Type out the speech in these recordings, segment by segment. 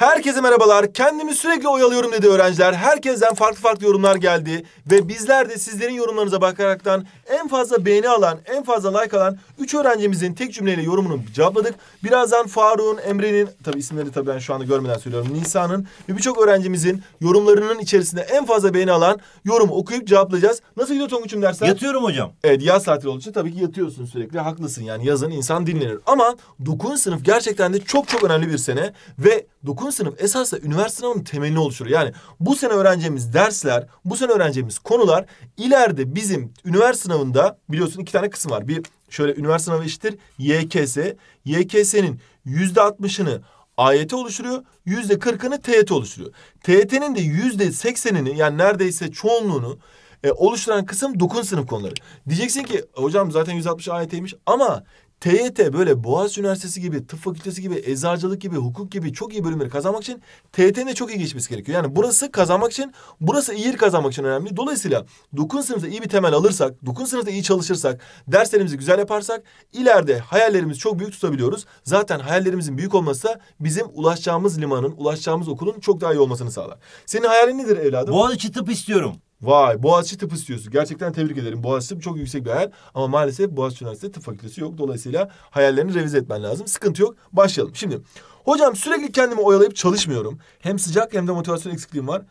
Herkese merhabalar. Kendimi sürekli oyalıyorum dedi öğrenciler. Herkesten farklı farklı yorumlar geldi. Ve bizler de sizlerin yorumlarınıza bakaraktan en fazla beğeni alan, en fazla like alan üç öğrencimizin tek cümleyle yorumunu cevapladık. Birazdan Faruk'un, Emre'nin, tabi isimleri tabi ben şu anda görmeden söylüyorum. Nisa'nın ve birçok öğrencimizin yorumlarının içerisinde en fazla beğeni alan yorumu okuyup cevaplayacağız. Nasıl gidiyor Tonguç'um dersen? Yatıyorum hocam. Evet yaz tatili olduğu için tabii ki yatıyorsun sürekli. Haklısın yani yazın insan dinlenir. Ama 9. sınıf gerçekten de çok çok önemli bir sene ve 9. sınıf esasla üniversite sınavının temelini oluşturuyor. Yani bu sene öğreneceğimiz dersler, bu sene öğreneceğimiz konular ileride bizim üniversite sınavında biliyorsun iki tane kısım var. Bir şöyle üniversite sınavı eşittir YKS. YKS'nin yüzde altmışını AYT oluşturuyor. Yüzde kırkını TYT oluşturuyor. TYT'nin de yüzde seksenini yani neredeyse çoğunluğunu e, oluşturan kısım dokun sınıf konuları. Diyeceksin ki e, hocam zaten 160 AYT'ymiş ama TYT böyle Boğaziçi Üniversitesi gibi, tıp fakültesi gibi, eczacılık gibi, hukuk gibi çok iyi bölümleri kazanmak için TYT'nin de çok iyi geçmesi gerekiyor. Yani burası kazanmak için, burası iyi kazanmak için önemli. Dolayısıyla 9. sınıfta iyi bir temel alırsak, 9. sınıfta iyi çalışırsak, derslerimizi güzel yaparsak ileride hayallerimizi çok büyük tutabiliyoruz. Zaten hayallerimizin büyük olması da bizim ulaşacağımız limanın, ulaşacağımız okulun çok daha iyi olmasını sağlar. Senin hayalin nedir evladım? Boğaziçi tıp istiyorum. Vay Boğaziçi Tıp istiyorsun. Gerçekten tebrik ederim. Boğaziçi Tıp çok yüksek bir hayal ama maalesef Boğaziçi Üniversitesi Tıp Fakültesi yok. Dolayısıyla hayallerini revize etmen lazım. Sıkıntı yok. Başlayalım. Şimdi hocam sürekli kendimi oyalayıp çalışmıyorum. Hem sıcak hem de motivasyon eksikliğim var.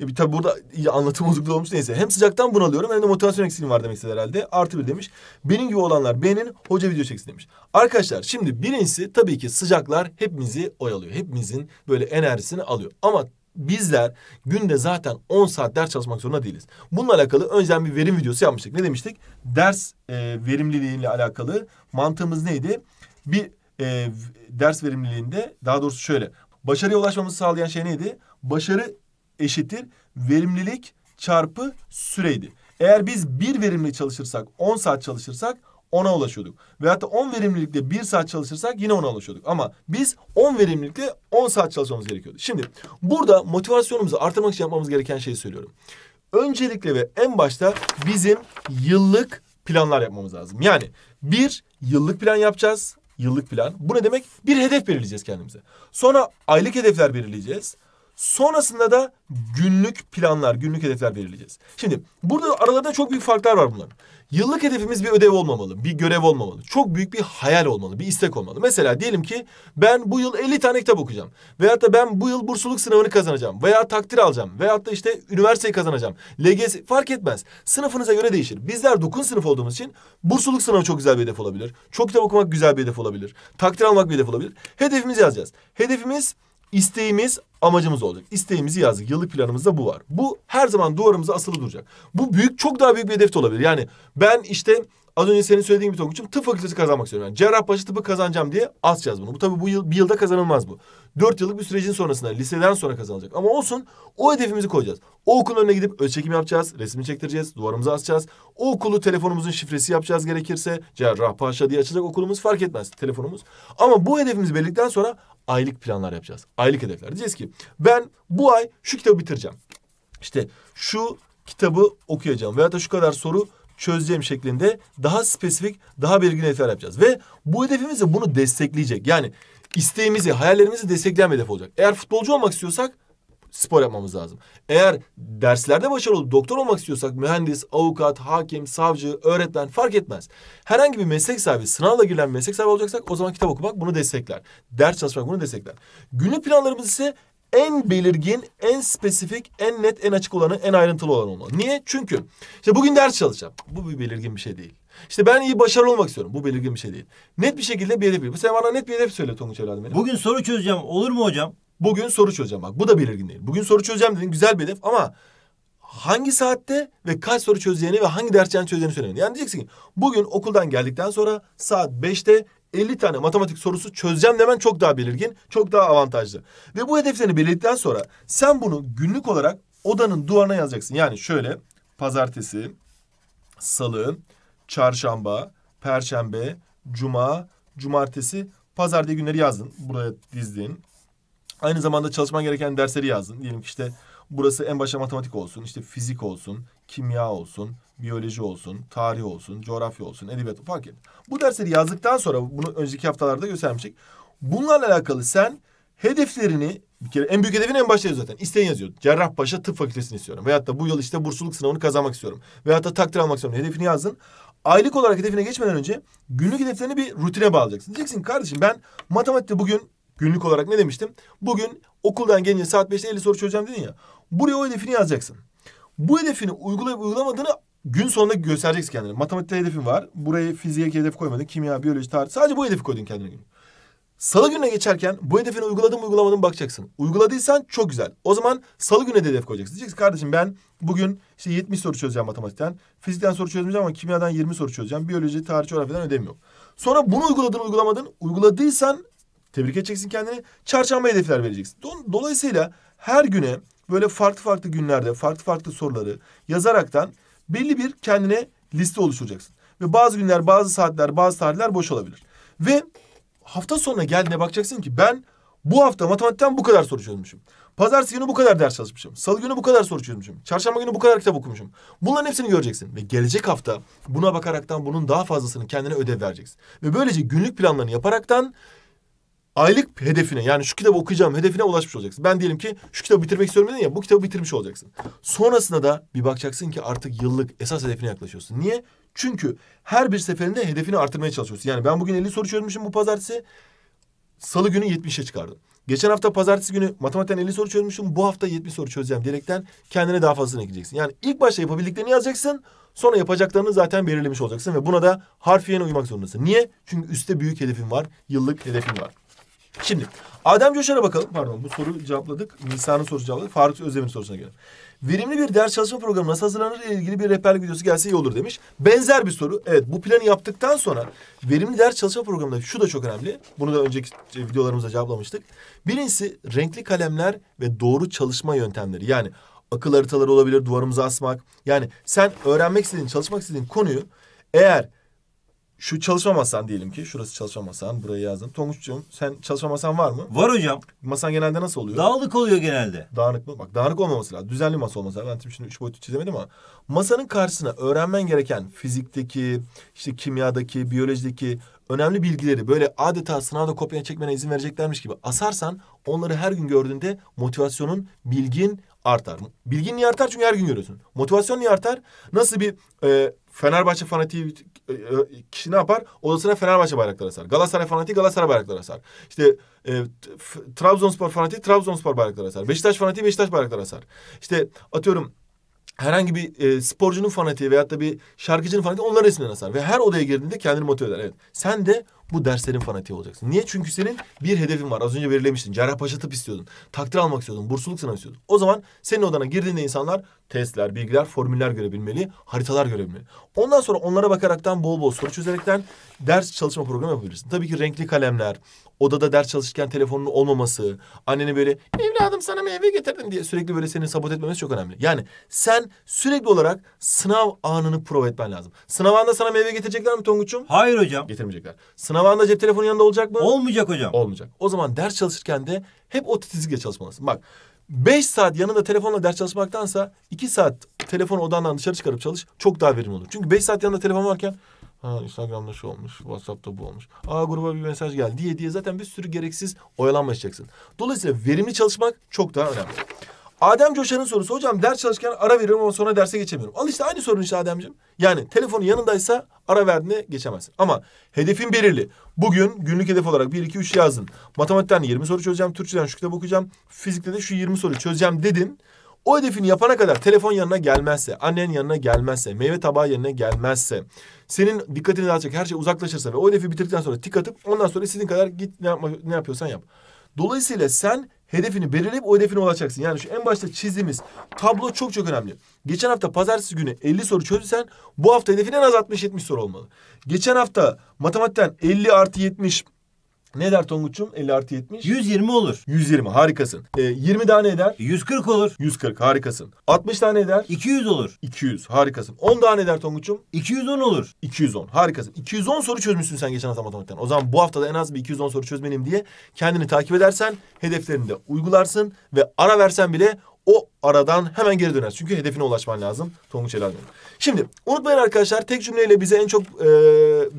E, bir tabi burada iyi anlatım bozukluğu olmuş neyse. Hem sıcaktan bunalıyorum hem de motivasyon eksikliğim var demek istedi herhalde. Artı bir demiş. Benim gibi olanlar beğenin hoca video çeksin demiş. Arkadaşlar şimdi birincisi tabii ki sıcaklar hepimizi oyalıyor. Hepimizin böyle enerjisini alıyor. Ama bizler günde zaten 10 saat ders çalışmak zorunda değiliz. Bununla alakalı önceden bir verim videosu yapmıştık. Ne demiştik? Ders e, verimliliğiyle alakalı mantığımız neydi? Bir e, ders verimliliğinde daha doğrusu şöyle. Başarıya ulaşmamızı sağlayan şey neydi? Başarı eşittir verimlilik çarpı süreydi. Eğer biz bir verimli çalışırsak, 10 saat çalışırsak ona ulaşıyorduk. Veyahut da 10 verimlilikle 1 saat çalışırsak yine ona ulaşıyorduk. Ama biz 10 verimlilikle 10 saat çalışmamız gerekiyordu. Şimdi burada motivasyonumuzu artırmak için yapmamız gereken şeyi söylüyorum. Öncelikle ve en başta bizim yıllık planlar yapmamız lazım. Yani bir yıllık plan yapacağız. Yıllık plan. Bu ne demek? Bir hedef belirleyeceğiz kendimize. Sonra aylık hedefler belirleyeceğiz. Sonrasında da günlük planlar, günlük hedefler belirleyeceğiz. Şimdi burada aralarında çok büyük farklar var bunların. Yıllık hedefimiz bir ödev olmamalı, bir görev olmamalı. Çok büyük bir hayal olmalı, bir istek olmalı. Mesela diyelim ki ben bu yıl 50 tane kitap okuyacağım. Veyahut da ben bu yıl bursluluk sınavını kazanacağım. Veya takdir alacağım. Veyahut da işte üniversiteyi kazanacağım. LGS fark etmez. Sınıfınıza göre değişir. Bizler dokun sınıf olduğumuz için bursluluk sınavı çok güzel bir hedef olabilir. Çok kitap okumak güzel bir hedef olabilir. Takdir almak bir hedef olabilir. Hedefimizi yazacağız. Hedefimiz İsteğimiz amacımız olacak. İsteğimizi yazdık. Yıllık planımızda bu var. Bu her zaman duvarımıza asılı duracak. Bu büyük çok daha büyük bir hedef de olabilir. Yani ben işte Az önce senin söylediğin bir Tonguç'um tıp fakültesi kazanmak istiyorum. Yani Cerrahpaşa tıpı kazanacağım diye asacağız bunu. Bu tabii bu yıl bir yılda kazanılmaz bu. Dört yıllık bir sürecin sonrasında liseden sonra kazanılacak. Ama olsun o hedefimizi koyacağız. O okulun önüne gidip çekim yapacağız. resmini çektireceğiz. Duvarımıza asacağız. O okulu telefonumuzun şifresi yapacağız gerekirse. Cerrahpaşa diye açılacak okulumuz fark etmez telefonumuz. Ama bu hedefimizi belirledikten sonra aylık planlar yapacağız. Aylık hedefler. Diyeceğiz ki ben bu ay şu kitabı bitireceğim. İşte şu kitabı okuyacağım. Veyahut da şu kadar soru çözeceğim şeklinde daha spesifik, daha belirgin hedefler yapacağız. Ve bu hedefimiz de bunu destekleyecek. Yani isteğimizi, hayallerimizi destekleyen bir hedef olacak. Eğer futbolcu olmak istiyorsak spor yapmamız lazım. Eğer derslerde başarılı doktor olmak istiyorsak mühendis, avukat, hakim, savcı, öğretmen fark etmez. Herhangi bir meslek sahibi, sınavla girilen meslek sahibi olacaksak o zaman kitap okumak bunu destekler. Ders çalışmak bunu destekler. Günlük planlarımız ise en belirgin, en spesifik, en net, en açık olanı, en ayrıntılı olan olmalı. Niye? Çünkü işte bugün ders çalışacağım. Bu bir belirgin bir şey değil. İşte ben iyi başarılı olmak istiyorum. Bu belirgin bir şey değil. Net bir şekilde bir hedef Bu Sen bana net bir hedef söyle Tonguç evladım benim. Bugün soru çözeceğim. Olur mu hocam? Bugün soru çözeceğim bak. Bu da belirgin değil. Bugün soru çözeceğim dedin. Güzel bir hedef ama hangi saatte ve kaç soru çözeceğini ve hangi dersten çözeceğini söylemeli. Yani diyeceksin ki bugün okuldan geldikten sonra saat beşte 50 tane matematik sorusu çözeceğim demen çok daha belirgin, çok daha avantajlı. Ve bu hedeflerini belirledikten sonra sen bunu günlük olarak odanın duvarına yazacaksın. Yani şöyle pazartesi, salı, çarşamba, perşembe, cuma, cumartesi, pazar diye günleri yazdın. Buraya dizdin. Aynı zamanda çalışman gereken dersleri yazdın. Diyelim ki işte burası en başa matematik olsun, işte fizik olsun, kimya olsun, biyoloji olsun, tarih olsun, coğrafya olsun, edebiyat fark et. Bu dersleri yazdıktan sonra bunu önceki haftalarda göstermiştik. Bunlarla alakalı sen hedeflerini bir kere en büyük hedefin en başta zaten. İsteğin yazıyor. Cerrahpaşa Tıp Fakültesini istiyorum. Veyahut da bu yıl işte bursluluk sınavını kazanmak istiyorum. Veyahut da takdir almak istiyorum. Hedefini yazdın. Aylık olarak hedefine geçmeden önce günlük hedeflerini bir rutine bağlayacaksın. Diyeceksin kardeşim ben matematikte bugün günlük olarak ne demiştim? Bugün okuldan gelince saat 5'te 50 soru çözeceğim dedin ya. Buraya o hedefini yazacaksın. Bu hedefini uygulayıp uygulamadığını Gün sonunda göstereceksin kendini. Matematikte hedefin var. Buraya fiziğe hedef koymadın. Kimya, biyoloji, tarih. Sadece bu hedefi koydun kendine. Salı gününe geçerken bu hedefini uyguladın mı uygulamadın mı bakacaksın. Uyguladıysan çok güzel. O zaman salı gününe de hedef koyacaksın. Diyeceksin kardeşim ben bugün işte 70 soru çözeceğim matematikten. Fizikten soru çözmeyeceğim ama kimyadan 20 soru çözeceğim. Biyoloji, tarih, coğrafyadan ödevim yok. Sonra bunu uyguladın uygulamadın. Uyguladıysan tebrik edeceksin kendini. Çarşamba hedefler vereceksin. Dolayısıyla her güne böyle farklı farklı günlerde farklı farklı soruları yazaraktan belli bir kendine liste oluşturacaksın. Ve bazı günler, bazı saatler, bazı tarihler boş olabilir. Ve hafta sonuna geldiğinde bakacaksın ki ben bu hafta matematikten bu kadar soru çözmüşüm. Pazartesi günü bu kadar ders çalışmışım. Salı günü bu kadar soru çözmüşüm. Çarşamba günü bu kadar kitap okumuşum. Bunların hepsini göreceksin. Ve gelecek hafta buna bakaraktan bunun daha fazlasını kendine ödev vereceksin. Ve böylece günlük planlarını yaparaktan aylık hedefine yani şu kitabı okuyacağım hedefine ulaşmış olacaksın. Ben diyelim ki şu kitabı bitirmek istiyorum dedin ya bu kitabı bitirmiş olacaksın. Sonrasında da bir bakacaksın ki artık yıllık esas hedefine yaklaşıyorsun. Niye? Çünkü her bir seferinde hedefini artırmaya çalışıyorsun. Yani ben bugün 50 soru çözmüşüm bu pazartesi. Salı günü 70'e çıkardım. Geçen hafta pazartesi günü matematikten 50 soru çözmüşüm. Bu hafta 70 soru çözeceğim diyerekten kendine daha fazlasını ekleyeceksin. Yani ilk başta yapabildiklerini yazacaksın. Sonra yapacaklarını zaten belirlemiş olacaksın ve buna da harfiyen uymak zorundasın. Niye? Çünkü üstte büyük hedefin var, yıllık hedefin var. Şimdi Adem Coşar'a bakalım. Pardon bu soruyu cevapladık. Nisa'nın sorusu cevapladık. Faruk Özdemir'in sorusuna gelelim. Verimli bir ders çalışma programı nasıl hazırlanır ile ilgili bir rehberlik videosu gelse iyi olur demiş. Benzer bir soru. Evet bu planı yaptıktan sonra verimli ders çalışma programında şu da çok önemli. Bunu da önceki videolarımızda cevaplamıştık. Birincisi renkli kalemler ve doğru çalışma yöntemleri. Yani akıl haritaları olabilir, duvarımıza asmak. Yani sen öğrenmek istediğin, çalışmak istediğin konuyu eğer şu çalışma masan diyelim ki. Şurası çalışma masan. Buraya yazdım. Tonguç'cuğum sen çalışma masan var mı? Var hocam. Masan genelde nasıl oluyor? Dağınık oluyor genelde. Dağınık mı? Bak dağınık olmaması lazım. Düzenli masa olması lazım. Ben şimdi üç boyutu çizemedim ama. Masanın karşısına öğrenmen gereken fizikteki, işte kimyadaki, biyolojideki önemli bilgileri böyle adeta sınavda kopya çekmene izin vereceklermiş gibi asarsan onları her gün gördüğünde motivasyonun, bilgin artar. Bilgin niye artar? Çünkü her gün görüyorsun. Motivasyon niye artar? Nasıl bir e, Fenerbahçe fanatiği e, e, kişi ne yapar? Odasına Fenerbahçe bayrakları asar. Galatasaray fanatiği Galatasaray bayrakları asar. İşte e, Trabzonspor fanatiği Trabzonspor bayrakları asar. Beşiktaş fanatiği Beşiktaş bayrakları asar. İşte atıyorum herhangi bir e, sporcunun fanatiği veyahut da bir şarkıcının fanatiği onların resmini asar. Ve her odaya girdiğinde kendini motive eder. Evet. Sen de bu derslerin fanatiği olacaksın. Niye? Çünkü senin bir hedefin var. Az önce belirlemiştin. Cerrahpaşa tıp istiyordun. Takdir almak istiyordun. Bursluluk sınavı istiyordun. O zaman senin odana girdiğinde insanlar testler, bilgiler, formüller görebilmeli. Haritalar görebilmeli. Ondan sonra onlara bakaraktan bol bol soru çözerekten ders çalışma programı yapabilirsin. Tabii ki renkli kalemler, odada ders çalışırken telefonun olmaması, anneni böyle evladım sana meyve getirdim diye sürekli böyle seni sabot etmemesi çok önemli. Yani sen sürekli olarak sınav anını prova etmen lazım. Sınav anında sana meyve getirecekler mi Tonguç'um? Hayır hocam. Getirmeyecekler. Sınav Navanda cep telefonu yanında olacak mı? Olmayacak hocam. Olmayacak. O zaman ders çalışırken de hep o titizlikle çalışmalısın. Bak beş saat yanında telefonla ders çalışmaktansa iki saat telefonu odandan dışarı çıkarıp çalış çok daha verimli olur. Çünkü beş saat yanında telefon varken Ha Instagram'da şu olmuş, WhatsApp'ta bu olmuş. Aa gruba bir mesaj geldi diye diye zaten bir sürü gereksiz oyalanmayacaksın. Dolayısıyla verimli çalışmak çok daha önemli. Adem Coşan'ın sorusu. Hocam ders çalışırken ara veriyorum ama sonra derse geçemiyorum. Al işte aynı sorun işte Ademciğim. Yani telefonun yanındaysa ara verdiğinde geçemezsin. Ama hedefin belirli. Bugün günlük hedef olarak 1, 2, 3 yazdın. Matematikten 20 soru çözeceğim. Türkçeden şu kitabı okuyacağım. Fizikte de şu 20 soru çözeceğim dedin. O hedefini yapana kadar telefon yanına gelmezse, annen yanına gelmezse, meyve tabağı yanına gelmezse, senin dikkatini dağıtacak her şey uzaklaşırsa ve o hedefi bitirdikten sonra tik atıp ondan sonra istediğin kadar git ne, yapma, ne yapıyorsan yap. Dolayısıyla sen hedefini belirleyip o hedefine ulaşacaksın. Yani şu en başta çizimiz, tablo çok çok önemli. Geçen hafta pazartesi günü 50 soru çözsen, bu hafta hedefin en az 60-70 soru olmalı. Geçen hafta matematikten 50 artı 70 ne der Tonguç'um? 50 artı 70. 120 olur. 120 harikasın. E, 20 tane eder. 140 olur. 140 harikasın. 60 tane eder. 200 olur. 200 harikasın. 10 tane eder Tonguç'um. 210 olur. 210 harikasın. 210 soru çözmüşsün sen geçen hafta matematikten. O zaman bu haftada en az bir 210 soru çözmeliyim diye kendini takip edersen hedeflerini de uygularsın ve ara versen bile o aradan hemen geri döner. Çünkü hedefine ulaşman lazım Tonguç Helal Şimdi unutmayın arkadaşlar tek cümleyle bize en çok e,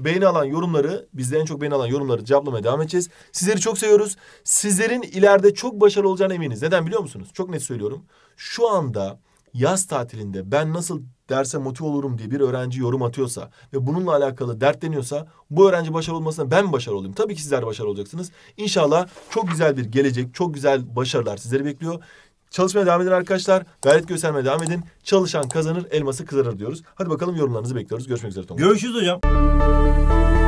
beğeni alan yorumları, bizde en çok beğeni alan yorumları cevaplamaya devam edeceğiz. Sizleri çok seviyoruz. Sizlerin ileride çok başarılı olacağına eminiz. Neden biliyor musunuz? Çok net söylüyorum. Şu anda yaz tatilinde ben nasıl derse motive olurum diye bir öğrenci yorum atıyorsa ve bununla alakalı dertleniyorsa bu öğrenci başarılı olmasına ben başarılı olayım. Tabii ki sizler başarılı olacaksınız. İnşallah çok güzel bir gelecek, çok güzel başarılar sizleri bekliyor. Çalışmaya devam edin arkadaşlar. Gayret göstermeye devam edin. Çalışan kazanır, elması kızarır diyoruz. Hadi bakalım yorumlarınızı bekliyoruz. Görüşmek üzere Tom. Görüşürüz hocam.